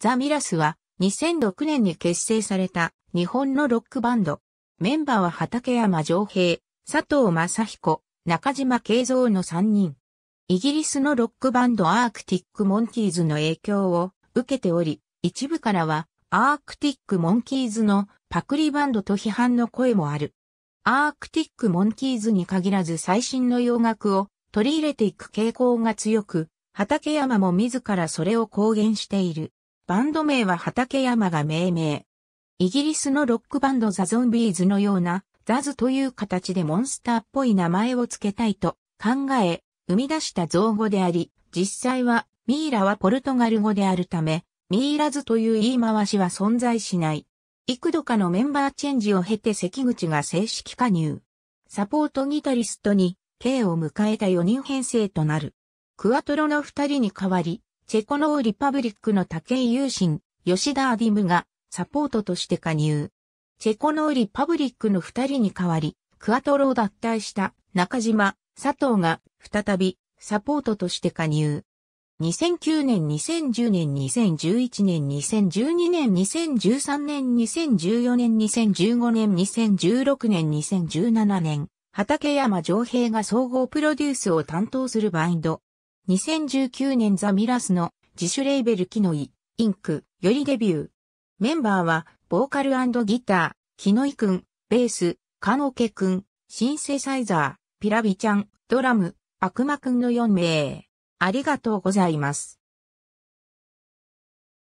ザ・ミラスは2006年に結成された日本のロックバンド。メンバーは畠山城平、佐藤正彦、中島慶三の3人。イギリスのロックバンドアークティック・モンキーズの影響を受けており、一部からはアークティック・モンキーズのパクリバンドと批判の声もある。アークティック・モンキーズに限らず最新の洋楽を取り入れていく傾向が強く、畠山も自らそれを公言している。バンド名は畠山が命名。イギリスのロックバンドザ・ゾンビーズのような、ザズという形でモンスターっぽい名前を付けたいと考え、生み出した造語であり、実際はミイラはポルトガル語であるため、ミイラズという言い回しは存在しない。幾度かのメンバーチェンジを経て関口が正式加入。サポートギタリストに K を迎えた4人編成となる。クワトロの2人に代わり、チェコノーリパブリックの武井雄心、吉田アディムがサポートとして加入。チェコノーリパブリックの二人に代わり、クアトロを脱退した中島、佐藤が再びサポートとして加入。2009年、2010年、2011年、2012年、2013年、2014年、2015年、2016年、2017年、畠山上平が総合プロデュースを担当するバインド、2019年ザ・ミラスの自主レーベルキノイ、インク、よりデビュー。メンバーは、ボーカルギター、キノイくん、ベース、カノケくん、シンセサイザー、ピラビちゃん、ドラム、悪魔くんの4名。ありがとうございます。